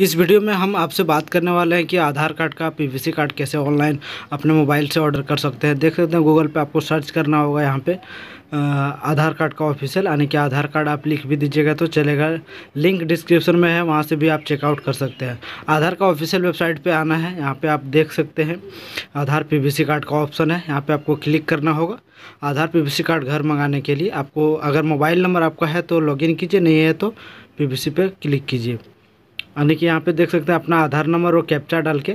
इस वीडियो में हम आपसे बात करने वाले हैं कि आधार कार्ड का पीवीसी कार्ड कैसे ऑनलाइन अपने मोबाइल से ऑर्डर कर सकते हैं देख सकते हैं गूगल पे आपको सर्च करना होगा यहाँ पे आधार कार्ड का ऑफिशियल यानी कि आधार कार्ड आप लिख भी दीजिएगा तो चलेगा लिंक डिस्क्रिप्शन में है वहाँ से भी आप चेकआउट कर सकते हैं आधार का ऑफिशियल वेबसाइट पर आना है यहाँ पर आप देख सकते हैं आधार पी कार्ड का ऑप्शन है यहाँ पर आपको क्लिक करना होगा आधार पी कार्ड घर मंगाने के लिए आपको अगर मोबाइल नंबर आपका है तो लॉग कीजिए नहीं है तो पी पे क्लिक कीजिए यानी कि यहाँ पे देख सकते हैं अपना आधार नंबर और कैप्चा डाल के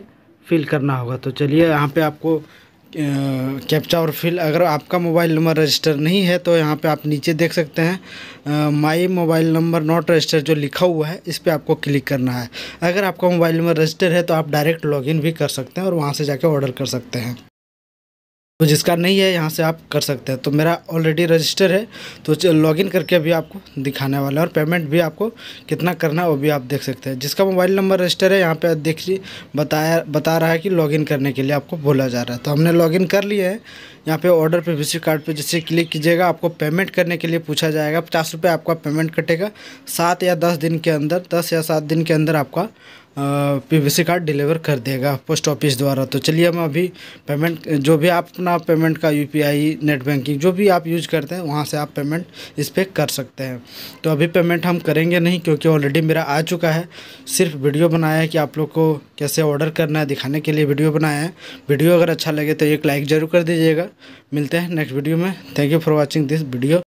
फिल करना होगा तो चलिए यहाँ पे आपको कैप्चा और फिल अगर आपका मोबाइल नंबर रजिस्टर नहीं है तो यहाँ पे आप नीचे देख सकते हैं my mobile number not register जो लिखा हुआ है इस पर आपको क्लिक करना है अगर आपका मोबाइल नंबर रजिस्टर है तो आप डायरेक्ट लॉगिन भी कर सकते हैं और वहाँ से जाके ऑर्डर कर सकते हैं तो जिसका नहीं है यहाँ से आप कर सकते हैं तो मेरा ऑलरेडी रजिस्टर है तो लॉगिन करके अभी आपको दिखाने वाला है और पेमेंट भी आपको कितना करना है वो भी आप देख सकते हैं जिसका मोबाइल नंबर रजिस्टर है यहाँ पे देखिए बताया बता रहा है कि लॉगिन करने के लिए आपको बोला जा रहा है तो हमने लॉगिन कर लिया है यहाँ पे ऑर्डर पे विजिट कार्ड पर जैसे क्लिक कीजिएगा आपको पेमेंट करने के लिए पूछा जाएगा पचास रुपये आपका पेमेंट कटेगा सात या दस दिन के अंदर दस या सात दिन के अंदर आपका पीवीसी कार्ड डिलीवर कर देगा पोस्ट ऑफिस द्वारा तो चलिए हम अभी पेमेंट जो भी आप अपना पेमेंट का यूपीआई नेट बैंकिंग जो भी आप यूज करते हैं वहाँ से आप पेमेंट इस पर कर सकते हैं तो अभी पेमेंट हम करेंगे नहीं क्योंकि ऑलरेडी मेरा आ चुका है सिर्फ वीडियो बनाया है कि आप लोग को कैसे ऑर्डर करना है दिखाने के लिए वीडियो बनाया है वीडियो अगर अच्छा लगे तो एक लाइक ज़रूर कर दीजिएगा मिलते हैं नेक्स्ट वीडियो में thank you for watching this video